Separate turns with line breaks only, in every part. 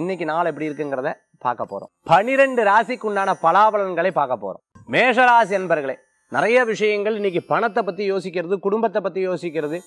இன்னைக்கு நாள் எப்படி இருக்குங்கிறத பார்க்க போறோம் பனிரெண்டு ராசிக்கு உண்டான பலாபலன்களை பார்க்க போறோம் மேஷராசி என்பர்களே நிறைய விஷயங்கள் இன்னைக்கு பணத்தை பத்தி யோசிக்கிறது குடும்பத்தை பத்தி யோசிக்கிறது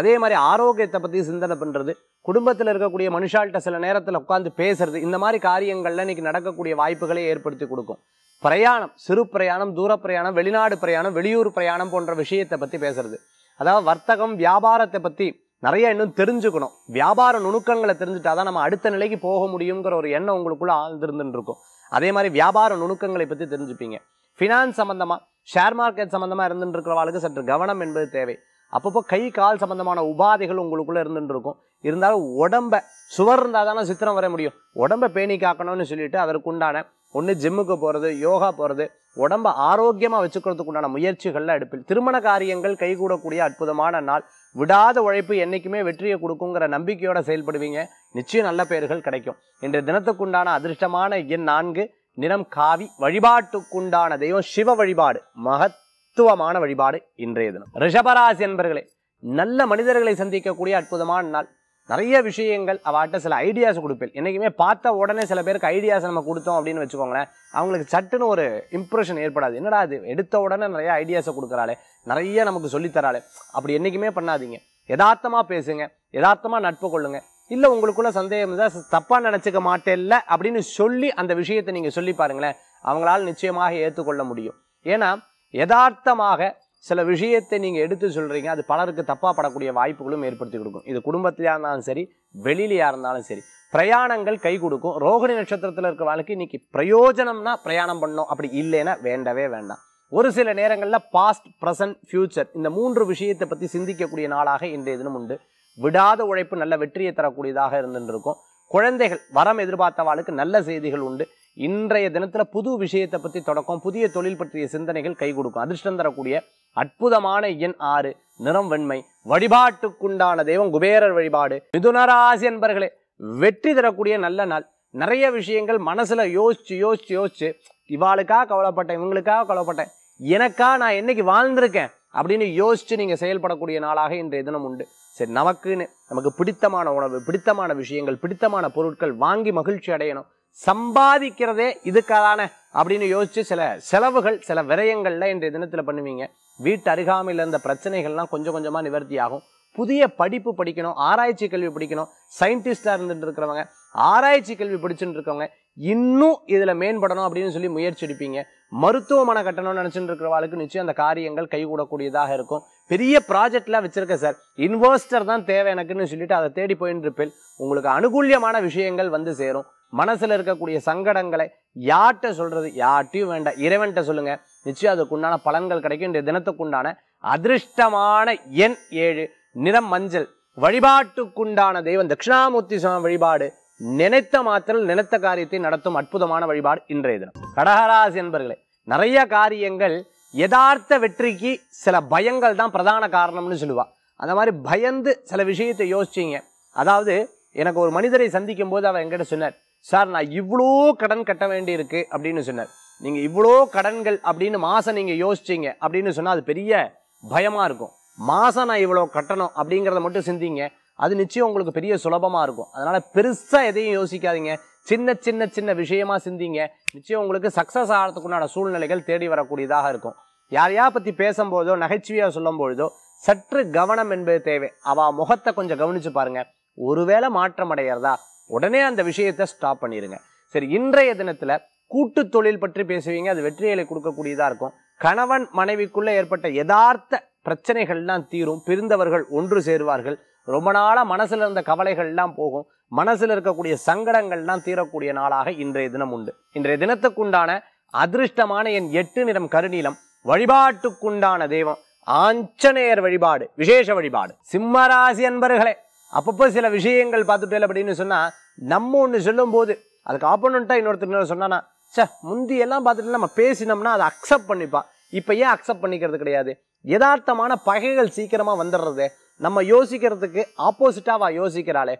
அதே மாதிரி ஆரோக்கியத்தை பத்தி சிந்தனை பண்றது குடும்பத்தில் இருக்கக்கூடிய மனுஷால்கிட்ட சில நேரத்தில் உட்காந்து பேசுறது இந்த மாதிரி காரியங்கள்ல இன்னைக்கு நடக்கக்கூடிய வாய்ப்புகளை ஏற்படுத்தி கொடுக்கும் பிரயாணம் சிறு பிரயாணம் தூர பிரயாணம் வெளிநாடு பிரயாணம் வெளியூர் பிரயாணம் போன்ற விஷயத்தை பத்தி பேசுறது அதாவது வர்த்தகம் வியாபாரத்தை பத்தி நிறைய இன்னும் தெரிஞ்சுக்கணும் வியாபார நுணுக்கங்களை தெரிஞ்சுட்டா தான் நம்ம அடுத்த நிலைக்கு போக முடியுங்கிற ஒரு எண்ணம் உங்களுக்குள்ளே ஆழ்ந்திருந்துன்னு இருக்கும் அதே மாதிரி வியாபார நுணுக்கங்களை பற்றி தெரிஞ்சுப்பீங்க ஃபினான்ஸ் சம்மந்தமாக ஷேர் மார்க்கெட் சம்மந்தமாக இருந்துருக்கிறவாளுக்கு சற்று கவனம் என்பது தேவை அப்பப்போ கை கால் சம்மந்தமான உபாதைகள் உங்களுக்குள்ளே இருந்துட்டு இருக்கும் இருந்தாலும் உடம்பை சுவர் இருந்தால் தானே சித்திரம் வர முடியும் உடம்பை பேணி காக்கணும்னு சொல்லிட்டு அதற்குண்டான ஒன்று ஜிம்முக்கு போகிறது யோகா போகிறது உடம்பை ஆரோக்கியமாக வச்சுக்கிறதுக்கு உண்டான முயற்சிகள்லாம் எடுப்பில் திருமண காரியங்கள் கைகூடக்கூடிய அற்புதமான நாள் விடாத உழைப்பு என்றைக்குமே வெற்றியை கொடுக்குங்கிற நம்பிக்கையோடு செயல்படுவீங்க நிச்சயம் நல்ல பெயர்கள் கிடைக்கும் இன்றைய தினத்துக்குண்டான அதிர்ஷ்டமான எண் நான்கு நிறம் காவி வழிபாட்டுக்குண்டான தெய்வம் சிவ வழிபாடு மகத்துவமான வழிபாடு இன்றைய தினம் ரிஷபராசி என்பர்களே நல்ல மனிதர்களை சந்திக்கக்கூடிய அற்புதமான நாள் நிறைய விஷயங்கள் அவட்ட சில ஐடியாஸ் கொடுப்பேன் என்றைக்குமே பார்த்த உடனே சில பேருக்கு ஐடியாஸ் நம்ம கொடுத்தோம் அப்படின்னு வச்சுக்கோங்களேன் அவங்களுக்கு சட்டுன்னு ஒரு இம்ப்ரெஷன் ஏற்படாது என்னடா அது எடுத்த உடனே நிறைய ஐடியாஸை கொடுக்குறாளே நிறைய நமக்கு சொல்லித்தராளே அப்படி என்றைக்குமே பண்ணாதீங்க யதார்த்தமாக பேசுங்க யதார்த்தமாக நட்பு கொள்ளுங்கள் இல்லை உங்களுக்குள்ள சந்தேகம் தான் தப்பாக நினச்சிக்க மாட்டேல்ல அப்படின்னு சொல்லி அந்த விஷயத்தை நீங்கள் சொல்லி பாருங்களேன் அவங்களால் நிச்சயமாக ஏற்றுக்கொள்ள முடியும் ஏன்னா யதார்த்தமாக சில விஷயத்தை நீங்கள் எடுத்து சொல்கிறீங்க அது பலருக்கு தப்பாக படக்கூடிய வாய்ப்புகளும் ஏற்படுத்தி கொடுக்கும் இது குடும்பத்திலையாக இருந்தாலும் சரி வெளியிலையாக இருந்தாலும் சரி பிரயாணங்கள் கை கொடுக்கும் ரோகிணி நட்சத்திரத்தில் இருக்கிற வாழ்க்கை இன்றைக்கி பிரயோஜனம்னா பிரயாணம் பண்ணோம் அப்படி இல்லைன்னா வேண்டவே வேண்டாம் ஒரு சில நேரங்களில் பாஸ்ட் ப்ரெசன்ட் ஃப்யூச்சர் இந்த மூன்று விஷயத்தை பற்றி சிந்திக்கக்கூடிய நாளாக இன்றைய தினம் உண்டு விடாத உழைப்பு நல்ல வெற்றியை தரக்கூடியதாக இருந்துருக்கும் குழந்தைகள் வரம் எதிர்பார்த்த வாழ்க்கை நல்ல செய்திகள் உண்டு இன்றைய தினத்தில் புது விஷயத்தை பற்றி தொடக்கம் புதிய தொழில் பற்றிய சிந்தனைகள் கை கொடுக்கும் அதிர்ஷ்டம் தரக்கூடிய அற்புதமான எண் ஆறு நிறம் வெண்மை வழிபாட்டுக்குண்டான தெய்வம் குபேரர் வழிபாடு மிதுனராசி என்பர்களே வெற்றி தரக்கூடிய நல்ல நாள் நிறைய விஷயங்கள் மனசில் யோசிச்சு யோசிச்சு யோசிச்சு இவாளுக்காக கவலைப்பட்டேன் இவங்களுக்காக கவலைப்பட்டேன் எனக்கா நான் என்னைக்கு வாழ்ந்திருக்கேன் அப்படின்னு யோசிச்சு நீங்கள் செயல்படக்கூடிய நாளாக இன்றைய தினம் உண்டு சரி நமக்குன்னு நமக்கு பிடித்தமான உணவு பிடித்தமான விஷயங்கள் பிடித்தமான பொருட்கள் வாங்கி மகிழ்ச்சி அடையணும் சம்பாதிக்கிறதே இதுக்கான அப்படின்னு யோசிச்சு சில செலவுகள் சில விரயங்கள்லாம் இன்றைய தினத்தில் பண்ணுவீங்க வீட்டு அருகாமையில் இருந்த பிரச்சனைகள்லாம் கொஞ்சம் கொஞ்சமாக நிவர்த்தி ஆகும் புதிய படிப்பு படிக்கணும் ஆராய்ச்சி கல்வி படிக்கணும் சயின்டிஸ்டாக இருந்துட்டு இருக்கிறவங்க ஆராய்ச்சி கல்வி படிச்சுட்டு இருக்கவங்க இன்னும் இதில் மேம்படணும் அப்படின்னு சொல்லி முயற்சி எடுப்பீங்க மருத்துவமனை கட்டணும்னு நினச்சிட்டு இருக்கிறவங்களுக்கு நிச்சயம் அந்த காரியங்கள் கைகூடக்கூடியதாக இருக்கும் பெரிய ப்ராஜெக்ட்லாம் வச்சுருக்கேன் சார் இன்வெஸ்டர் தான் தேவை எனக்குன்னு சொல்லிட்டு அதை தேடி போயின்னு இருப்பேன் உங்களுக்கு அனுகூலியமான விஷயங்கள் வந்து சேரும் மனசில் இருக்கக்கூடிய சங்கடங்களை யார்கிட்ட சொல்கிறது யார்ட்டையும் வேண்டாம் இறைவன்கிட்ட சொல்லுங்கள் நிச்சயம் அதுக்குண்டான பலன்கள் கிடைக்கும் இன்றைய தினத்துக்குண்டான அதிர்ஷ்டமான எண் ஏழு நிறம் மஞ்சள் வழிபாட்டுக்குண்டான தெய்வம் தட்சிணாமூர்த்தி சுவாமி வழிபாடு நினைத்த மாத்திரம் நினைத்த காரியத்தை நடத்தும் அற்புதமான வழிபாடு இன்றைய தினம் கடகராசி என்பர்களே நிறைய காரியங்கள் யதார்த்த வெற்றிக்கு சில பயங்கள் தான் பிரதான காரணம்னு சொல்லுவா அந்த மாதிரி பயந்து சில விஷயத்தை யோசிச்சிங்க அதாவது எனக்கு ஒரு மனிதரை சந்திக்கும் போது அவர் என்கிட்ட சொன்னார் சார் நான் இவ்வளோ கடன் கட்ட வேண்டியிருக்கு அப்படின்னு சொன்னார் நீங்கள் இவ்வளோ கடன்கள் அப்படின்னு மாதம் நீங்கள் யோசிச்சிங்க அப்படின்னு சொன்னால் அது பெரிய பயமாக இருக்கும் மாதம் நான் இவ்வளோ கட்டணும் அப்படிங்கிறத மட்டும் சிந்திங்க அது நிச்சயம் உங்களுக்கு பெரிய சுலபமாக இருக்கும் அதனால் பெருசாக எதையும் யோசிக்காதீங்க சின்ன சின்ன சின்ன விஷயமா சிந்திங்க நிச்சயம் உங்களுக்கு சக்ஸஸ் ஆகிறதுக்குண்டான சூழ்நிலைகள் தேடி வரக்கூடியதாக இருக்கும் யாரையா பற்றி பேசும்போதோ நகைச்சுவையாக சொல்லும் பொழுதோ சற்று கவனம் என்பது தேவை அவள் முகத்தை கொஞ்சம் கவனித்து பாருங்கள் ஒருவேளை மாற்றம் அடையிறதா உடனே அந்த விஷயத்தை ஸ்டாப் பண்ணிடுங்க சரி இன்றைய தினத்தில் கூட்டு தொழில் பற்றி பேசுவீங்க அது வெற்றிகளை கொடுக்கக்கூடியதாக இருக்கும் கணவன் மனைவிக்குள்ளே ஏற்பட்ட யதார்த்த பிரச்சனைகள்லாம் தீரும் பிரிந்தவர்கள் ஒன்று சேருவார்கள் ரொம்ப நாளாக மனசில் இருந்த கவலைகள்லாம் போகும் மனசில் இருக்கக்கூடிய சங்கடங்கள்லாம் தீரக்கூடிய நாளாக இன்றைய தினம் உண்டு இன்றைய தினத்துக்குண்டான அதிர்ஷ்டமான என் எட்டு நிறம் கருநீளம் வழிபாட்டுக்குண்டான தெய்வம் ஆஞ்சநேயர் வழிபாடு விசேஷ வழிபாடு சிம்மராசி அன்பர்களே அப்பப்போ சில விஷயங்கள் பார்த்துட்டேன் அப்படின்னு சொன்னால் நம்ம ஒன்று சொல்லும் போது அதுக்கு ஆப்போனண்ட்டாக இன்னொருத்தர் சொன்னானா சார் முந்தியெல்லாம் பார்த்துட்டு நம்ம பேசினோம்னா அதை அக்செப்ட் பண்ணிப்பா இப்போ ஏன் அக்செப்ட் பண்ணிக்கிறது கிடையாது யதார்த்தமான பகைகள் சீக்கிரமாக வந்துடுறது நம்ம யோசிக்கிறதுக்கு ஆப்போசிட்டாக யோசிக்கிறாளே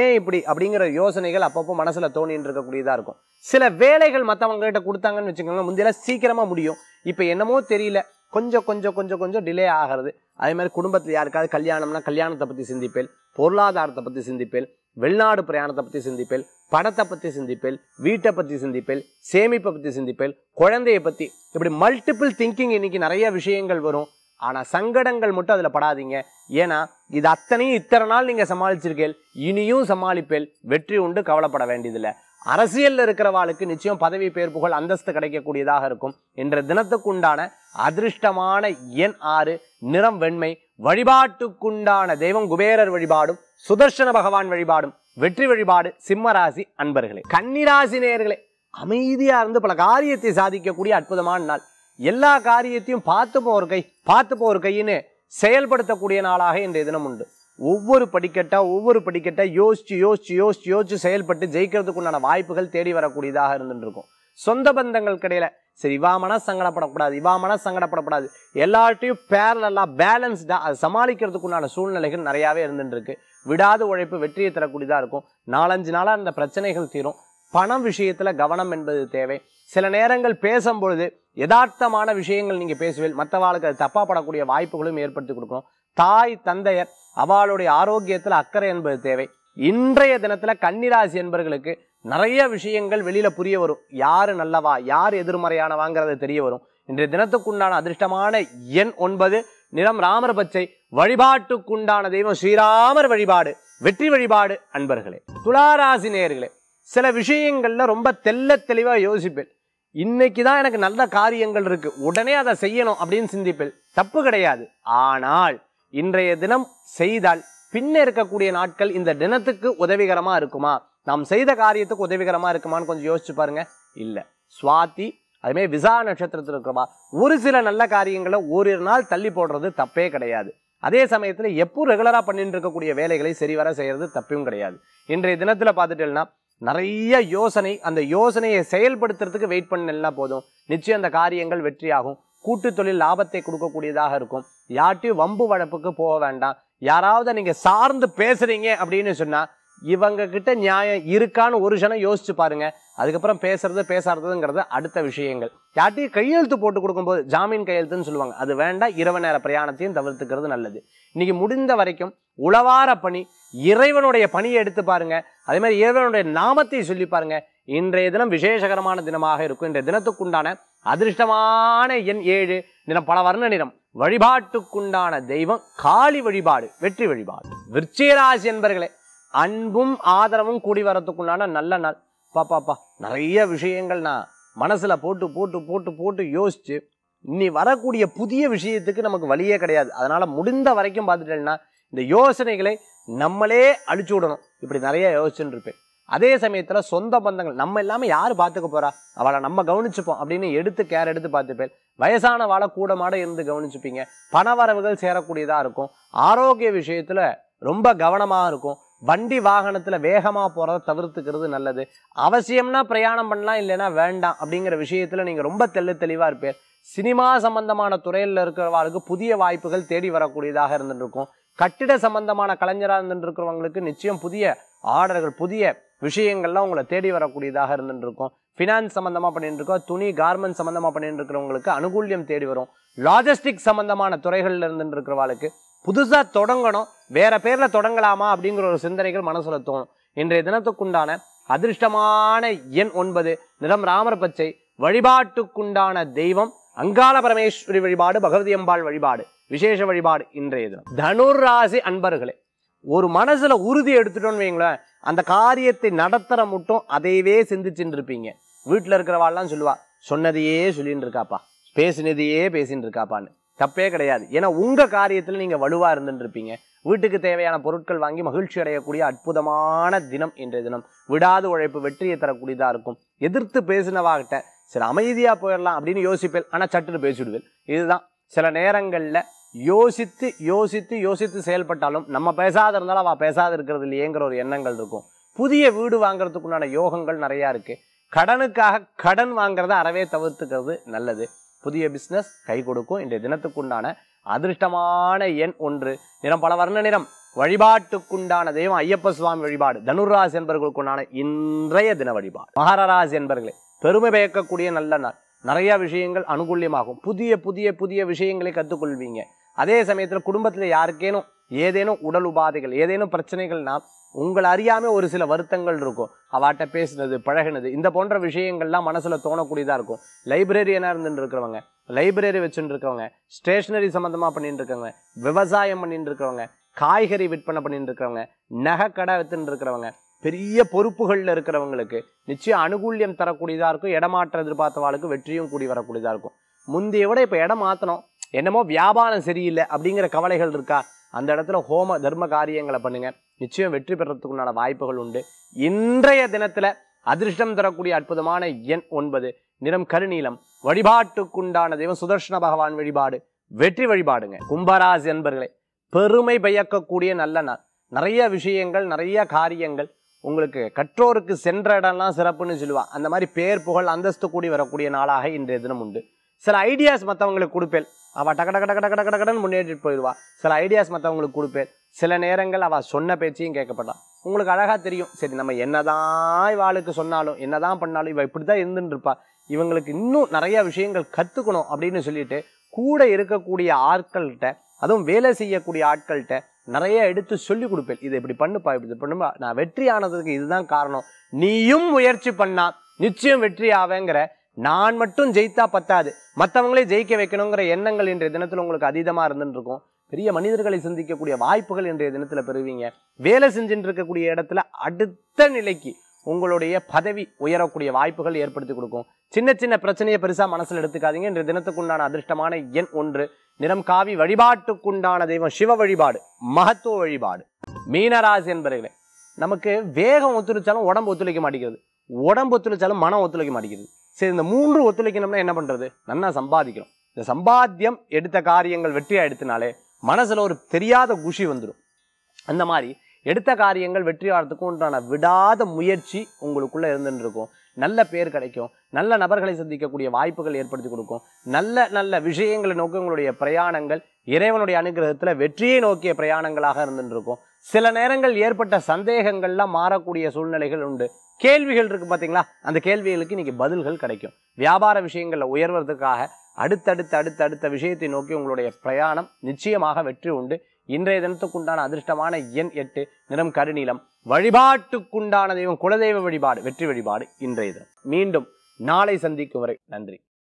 ஏன் இப்படி அப்படிங்கிற யோசனைகள் அப்பப்போ மனசில் தோணின்னு இருக்கக்கூடியதாக இருக்கும் சில வேலைகள் மற்றவங்ககிட்ட கொடுத்தாங்கன்னு வச்சுக்கோங்க முந்தியெல்லாம் சீக்கிரமாக முடியும் இப்போ என்னமோ தெரியல கொஞ்சம் கொஞ்சம் கொஞ்சம் கொஞ்சம் டிலே ஆகிறது அதே மாதிரி குடும்பத்தில் யாருக்காவது கல்யாணம்னா கல்யாணத்தை பற்றி சிந்திப்பேன் பொருளாதாரத்தை பற்றி சிந்திப்பேன் வெளிநாடு பிரயாணத்தை பற்றி சிந்திப்பேன் பணத்தை பற்றி சிந்திப்பேன் வீட்டை பற்றி சிந்திப்பேன் சேமிப்பை பற்றி சிந்திப்பேன் குழந்தையை பற்றி இப்படி மல்டிபிள் திங்கிங் இன்னைக்கு நிறைய விஷயங்கள் வரும் ஆனால் சங்கடங்கள் மட்டும் அதில் படாதீங்க ஏன்னா இது அத்தனையும் இத்தனை நாள் நீங்கள் சமாளிச்சிருக்கேள் இனியும் சமாளிப்பேல் வெற்றி உண்டு கவலைப்பட வேண்டியதில்லை அரசியலில் இருக்கிறவாளுக்கு நிச்சயம் பதவி பேர் புகழ் அந்தஸ்து கிடைக்கக்கூடியதாக இருக்கும் என்ற தினத்துக்கு உண்டான அதிர்ஷ்டமான எண் ஆறு நிறம் வெண்மை வழிபாட்டுக்குண்டான தெய்வம் குபேரர் வழிபாடும் சுதர்சன பகவான் வழிபாடும் வெற்றி வழிபாடு சிம்மராசி அன்பர்களே கன்னிராசி நேர்களே அமைதியா இருந்து பல காரியத்தை சாதிக்கக்கூடிய அற்புதமான நாள் எல்லா காரியத்தையும் பார்த்து போற கை பார்த்து போற கைன்னு செயல்படுத்தக்கூடிய நாளாக இன்றைய தினம் உண்டு ஒவ்வொரு படிக்கட்டா ஒவ்வொரு படிக்கட்டா யோசிச்சு யோசிச்சு யோசிச்சு யோசிச்சு செயல்பட்டு ஜெயிக்கிறதுக்குண்டான வாய்ப்புகள் தேடி வரக்கூடியதாக இருந்துட்டு இருக்கும் சொந்த பந்தங்கள் கிடையில சரி இவா மன சங்கடப்படக்கூடாது இவா மன சங்கடப்படக்கூடாது எல்லார்ட்டையும் பேரலாக பேலன்ஸ்டாக அதை சமாளிக்கிறதுக்குண்டான சூழ்நிலைகள் நிறையாவே இருந்துட்டு இருக்கு விடாத உழைப்பு வெற்றியை தரக்கூடியதாக இருக்கும் நாலஞ்சு நாளாக அந்த பிரச்சனைகள் தீரும் பணம் விஷயத்தில் கவனம் என்பது தேவை சில நேரங்கள் பேசும்பொழுது யதார்த்தமான விஷயங்கள் நீங்கள் பேசுவீர்கள் மற்றவாளுக்கு அது தப்பாக படக்கூடிய வாய்ப்புகளும் ஏற்படுத்தி கொடுக்கணும் தாய் தந்தையர் அவளுடைய ஆரோக்கியத்தில் அக்கறை என்பது தேவை இன்றைய தினத்தில் கன்னிராசி என்பர்களுக்கு நிறைய விஷயங்கள் வெளியில் புரிய வரும் யார் நல்லவா யார் எதிர்மறையானவாங்கிறது தெரிய வரும் இன்றைய தினத்துக்குண்டான அதிர்ஷ்டமான எண் ஒன்பது நிறம் ராமர் பச்சை வழிபாட்டுக்குண்டான தெய்வம் ஸ்ரீராமர் வழிபாடு வெற்றி வழிபாடு அன்பர்களே துளாராசி நேர்களே சில விஷயங்களில் ரொம்ப தெல்ல தெளிவாக யோசிப்பேன் இன்னைக்கு தான் எனக்கு நல்ல காரியங்கள் இருக்கு உடனே அதை செய்யணும் அப்படின்னு சிந்திப்பேன் தப்பு கிடையாது ஆனால் இன்றைய தினம் செய்தால் பின்ன இருக்கக்கூடிய நாட்கள் இந்த தினத்துக்கு உதவிகரமாக இருக்குமா நாம் செய்த காரியத்துக்கு உதவிகரமாக இருக்குமான்னு கொஞ்சம் யோசிச்சு பாருங்க இல்லை சுவாதி அதுமாரி விசா நட்சத்திரத்தில் இருக்கிறவா ஒரு சில நல்ல காரியங்களை ஒரு நாள் தள்ளி போடுறது தப்பே கிடையாது அதே சமயத்தில் எப்போ ரெகுலராக பண்ணிட்டு இருக்கக்கூடிய வேலைகளை சரிவர செய்கிறது தப்பும் கிடையாது இன்றைய தினத்தில் பார்த்துட்டேன்னா நிறைய யோசனை அந்த யோசனையை செயல்படுத்துறதுக்கு வெயிட் பண்ணலன்னா போதும் நிச்சயம் அந்த காரியங்கள் வெற்றியாகும் கூட்டு தொழில் லாபத்தை கொடுக்கக்கூடியதாக இருக்கும் யார்ட்டையும் வம்பு வழப்புக்கு போக வேண்டாம் யாராவது நீங்கள் சார்ந்து பேசுகிறீங்க அப்படின்னு சொன்னால் இவங்க கிட்ட நியாயம் இருக்கான்னு ஒரு ஜனம் யோசிச்சு பாருங்க அதுக்கப்புறம் பேசுறது பேசாததுங்கிறது அடுத்த விஷயங்கள் யார்ட்டையும் கையெழுத்து போட்டு கொடுக்கும்போது ஜாமீன் கையெழுத்துன்னு சொல்லுவாங்க அது வேண்டாம் இரவு நேர பிரயாணத்தையும் தவிர்த்துக்கிறது நல்லது இன்னைக்கு முடிந்த வரைக்கும் உளவார பணி இறைவனுடைய பணியை எடுத்து பாருங்க அதே மாதிரி இறைவனுடைய நாமத்தை சொல்லி பாருங்க இன்றைய தினம் விசேஷகரமான தினமாக இருக்கும் இன்றைய தினத்துக்குண்டான அதிர்ஷ்டமான எண் ஏழு நிறம் பல வர்ண நிறம் வழிபாட்டுக்குண்டான தெய்வம் காளி வழிபாடு வெற்றி வழிபாடு விருச்சிகராசி என்பர்களே அன்பும் ஆதரவும் கூடி வரத்துக்குண்டான நல்ல நாள் பாப்பாப்பா நிறைய விஷயங்கள் நான் மனசில் போட்டு போட்டு போட்டு போட்டு யோசிச்சு இனி வரக்கூடிய புதிய விஷயத்துக்கு நமக்கு வழியே கிடையாது அதனால் முடிந்த வரைக்கும் பார்த்துட்டேன்னா இந்த யோசனைகளை நம்மளே அழிச்சு விடணும் இப்படி நிறைய யோசிச்சுட்டு இருப்பேன் அதே சமயத்தில் சொந்த பந்தங்கள் நம்ம இல்லாமல் யார் பார்த்துக்க போகிறா அவளை நம்ம கவனிச்சுப்போம் அப்படின்னு எடுத்து கேர் எடுத்து பார்த்துப்பேன் வயசான கூட மாட இருந்து கவனிச்சுப்பீங்க வரவுகள் சேரக்கூடியதாக இருக்கும் ஆரோக்கிய விஷயத்தில் ரொம்ப கவனமாக இருக்கும் வண்டி வாகனத்தில் வேகமாக போகிறத தவிர்த்துக்கிறது நல்லது அவசியம்னா பிரயாணம் பண்ணலாம் இல்லைன்னா வேண்டாம் அப்படிங்கிற விஷயத்தில் நீங்கள் ரொம்ப தெள்ளு தெளிவாக இருப்பீர் சினிமா சம்பந்தமான துறையில் இருக்கிறவர்களுக்கு புதிய வாய்ப்புகள் தேடி வரக்கூடியதாக இருந்துருக்கும் கட்டிட சம்பந்தமான கலைஞராக இருந்துருக்கிறவங்களுக்கு நிச்சயம் புதிய ஆர்டர்கள் புதிய விஷயங்கள்லாம் உங்களை தேடி வரக்கூடியதாக இருந்துருக்கும் ஃபினான்ஸ் சம்மந்தமாக பண்ணிட்டு இருக்கோம் துணி கார்மெண்ட் சம்மந்தமாக பண்ணிட்டு இருக்கிறவங்களுக்கு அனுகூல்யம் தேடி வரும் லாஜிஸ்டிக் சம்மந்தமான துறைகளில் இருந்துட்டு இருக்கிறவாளுக்கு புதுசாக தொடங்கணும் வேறு பேரில் தொடங்கலாமா அப்படிங்கிற ஒரு சிந்தனைகள் மனசில் தோணும் இன்றைய தினத்துக்குண்டான அதிர்ஷ்டமான எண் ஒன்பது நிறம் ராமர் பச்சை வழிபாட்டுக்குண்டான தெய்வம் அங்காள பரமேஸ்வரி வழிபாடு பகவதி அம்பாள் வழிபாடு விசேஷ வழிபாடு இன்றைய தினம் தனுர் ராசி அன்பர்களே ஒரு மனசுல உறுதி எடுத்துட்டோம்னு வைங்களேன் அந்த காரியத்தை நடத்துகிற மட்டும் அதையவே சிந்திச்சுட்டு இருப்பீங்க வீட்டில் இருக்கிறவாள்லாம் சொல்லுவா சொன்னதையே சொல்லிட்டு இருக்காப்பா பேசினதையே பேசின்னு இருக்காப்பான்னு தப்பே கிடையாது ஏன்னா உங்கள் காரியத்தில் நீங்கள் வலுவாக இருந்துருப்பீங்க வீட்டுக்கு தேவையான பொருட்கள் வாங்கி மகிழ்ச்சி அடையக்கூடிய அற்புதமான தினம் இன்றைய தினம் விடாது உழைப்பு வெற்றியை தரக்கூடியதாக இருக்கும் எதிர்த்து பேசினவாகிட்ட சில அமைதியாக போயிடலாம் அப்படின்னு யோசிப்பேன் ஆனால் சட்டுன்னு பேசிவிடுவேன் இதுதான் சில நேரங்களில் யோசித்து யோசித்து யோசித்து செயல்பட்டாலும் நம்ம பேசாத இருந்தாலும் அவள் பேசாத இருக்கிறது இல்லையேங்கிற ஒரு எண்ணங்கள் இருக்கும் புதிய வீடு வாங்குறதுக்குண்டான யோகங்கள் நிறையா இருக்குது கடனுக்காக கடன் வாங்குறத அறவே தவிர்த்துக்கிறது நல்லது புதிய பிஸ்னஸ் கை கொடுக்கும் இன்றைய தினத்துக்குண்டான அதிர்ஷ்டமான எண் ஒன்று நிறம் பல வர்ண நிறம் வழிபாட்டுக்குண்டான தெய்வம் ஐயப்ப சுவாமி வழிபாடு தனுர்ராசி என்பவர்களுக்குண்டான இன்றைய தின வழிபாடு மகரராசி என்பர்களே பெருமை பயக்கக்கூடிய நல்ல நாள் நிறைய விஷயங்கள் அனுகூல்யமாகும் புதிய புதிய புதிய விஷயங்களை கற்றுக்கொள்வீங்க அதே சமயத்தில் குடும்பத்தில் யாருக்கேனும் ஏதேனும் உடல் உபாதைகள் ஏதேனும் பிரச்சனைகள்னா உங்களை அறியாமல் ஒரு சில வருத்தங்கள் இருக்கும் அவாட்ட பேசுனது பழகினது இந்த போன்ற விஷயங்கள்லாம் மனசில் தோணக்கூடியதாக இருக்கும் லைப்ரரி என்ன இருந்துட்டு இருக்கிறவங்க லைப்ரரி வச்சுட்டு இருக்கிறவங்க ஸ்டேஷ்னரி சம்மந்தமாக பண்ணிட்டு இருக்கவங்க விவசாயம் பண்ணிட்டு இருக்கிறவங்க காய்கறி விற்பனை பண்ணிட்டு இருக்கிறவங்க நகை கடை வித்துட்டு இருக்கிறவங்க பெரிய பொறுப்புகளில் இருக்கிறவங்களுக்கு நிச்சயம் அனுகூல்யம் தரக்கூடியதாக இருக்கும் இடமாற்ற எதிர்பார்த்தவாளுக்கு வெற்றியும் கூடி வரக்கூடியதாக இருக்கும் முந்தைய விட இப்போ இடம் மாற்றணும் என்னமோ வியாபாரம் சரியில்லை அப்படிங்கிற கவலைகள் இருக்கா அந்த இடத்துல ஹோம தர்ம காரியங்களை பண்ணுங்கள் நிச்சயம் வெற்றி பெறத்துக்குண்டான வாய்ப்புகள் உண்டு இன்றைய தினத்தில் அதிர்ஷ்டம் தரக்கூடிய அற்புதமான எண் ஒன்பது நிறம் கருநீலம் வழிபாட்டுக்குண்டான தெய்வம் சுதர்ஷன பகவான் வழிபாடு வெற்றி வழிபாடுங்க கும்பராசி என்பர்களே பெருமை பயக்கக்கூடிய நல்ல நாள் நிறைய விஷயங்கள் நிறைய காரியங்கள் உங்களுக்கு கற்றோருக்கு சென்ற இடம்லாம் சிறப்புன்னு சொல்லுவாள் அந்த மாதிரி பேர் புகழ் அந்தஸ்து கூடி வரக்கூடிய நாளாக இன்றைய தினம் உண்டு சில ஐடியாஸ் மற்றவங்களுக்கு கொடுப்பேன் அவள் டக டக டக டக டக டகடன் முன்னேற்றிட்டு போயிடுவா சில ஐடியாஸ் மற்றவங்களுக்கு கொடுப்பேன் சில நேரங்கள் அவள் சொன்ன பேச்சையும் கேட்கப்பட்டான் உங்களுக்கு அழகாக தெரியும் சரி நம்ம என்னதான் இவாளுக்கு சொன்னாலும் என்னதான் பண்ணாலும் இவள் இப்படி தான் இருந்துருப்பா இவங்களுக்கு இன்னும் நிறைய விஷயங்கள் கற்றுக்கணும் அப்படின்னு சொல்லிட்டு கூட இருக்கக்கூடிய ஆட்கள்கிட்ட அதுவும் வேலை செய்யக்கூடிய ஆட்கள்கிட்ட நிறைய எடுத்து சொல்லி கொடுப்பேன் இதை இப்படி பண்ணுப்பா இப்படி பண்ணுப்பா நான் வெற்றி ஆனதுக்கு இதுதான் காரணம் நீயும் முயற்சி பண்ணா நிச்சயம் வெற்றி ஆவேங்கிற நான் மட்டும் ஜெயித்தா பத்தாது மற்றவங்களே ஜெயிக்க வைக்கணுங்கிற எண்ணங்கள் இன்றைய தினத்தில் உங்களுக்கு அதீதமாக இருந்துருக்கும் பெரிய மனிதர்களை சந்திக்கக்கூடிய வாய்ப்புகள் இன்றைய தினத்தில் பெறுவீங்க வேலை செஞ்சுட்டு இருக்கக்கூடிய இடத்துல அடுத்த நிலைக்கு உங்களுடைய பதவி உயரக்கூடிய வாய்ப்புகள் ஏற்படுத்தி கொடுக்கும் சின்ன சின்ன பிரச்சனையை பெருசாக மனசில் எடுத்துக்காதீங்க இன்றைய தினத்துக்குண்டான அதிர்ஷ்டமான எண் ஒன்று நிறம் காவி வழிபாட்டுக்குண்டான தெய்வம் சிவ வழிபாடு மகத்துவ வழிபாடு மீனராசி என்பர்களே நமக்கு வேகம் ஒத்துழைச்சாலும் உடம்பு ஒத்துழைக்க மாட்டேங்கிறது உடம்பு ஒத்துழைச்சாலும் மனம் ஒத்துழைக்க மாட்டேங்கிறது சரி இந்த மூன்று ஒத்துழைக்கணும்னா என்ன பண்ணுறது நல்லா சம்பாதிக்கிறோம் இந்த சம்பாத்தியம் எடுத்த காரியங்கள் வெற்றியாக எடுத்தினாலே மனசில் ஒரு தெரியாத குஷி வந்துடும் அந்த மாதிரி எடுத்த காரியங்கள் வெற்றி ஆகிறதுக்கு உண்டான விடாத முயற்சி உங்களுக்குள்ளே இருந்துருக்கும் இருக்கும் நல்ல பேர் கிடைக்கும் நல்ல நபர்களை சந்திக்கக்கூடிய வாய்ப்புகள் ஏற்படுத்தி கொடுக்கும் நல்ல நல்ல விஷயங்களை நோக்கி உங்களுடைய பிரயாணங்கள் இறைவனுடைய அனுகிரகத்தில் வெற்றியை நோக்கிய பிரயாணங்களாக இருந்துருக்கும் சில நேரங்கள் ஏற்பட்ட சந்தேகங்கள்லாம் மாறக்கூடிய சூழ்நிலைகள் உண்டு கேள்விகள் இருக்குது பார்த்தீங்களா அந்த கேள்விகளுக்கு இன்றைக்கி பதில்கள் கிடைக்கும் வியாபார விஷயங்களில் உயர்வதற்காக அடுத்தடுத்த அடுத்தடுத்த விஷயத்தை நோக்கி உங்களுடைய பிரயாணம் நிச்சயமாக வெற்றி உண்டு இன்றைய தினத்துக்குண்டான அதிர்ஷ்டமான எண் எட்டு நிறம் கருநீளம் வழிபாட்டுக்குண்டான தெய்வம் குலதெய்வ வழிபாடு வெற்றி வழிபாடு இன்றைய தினம் மீண்டும் நாளை சந்திக்கும் வரை நன்றி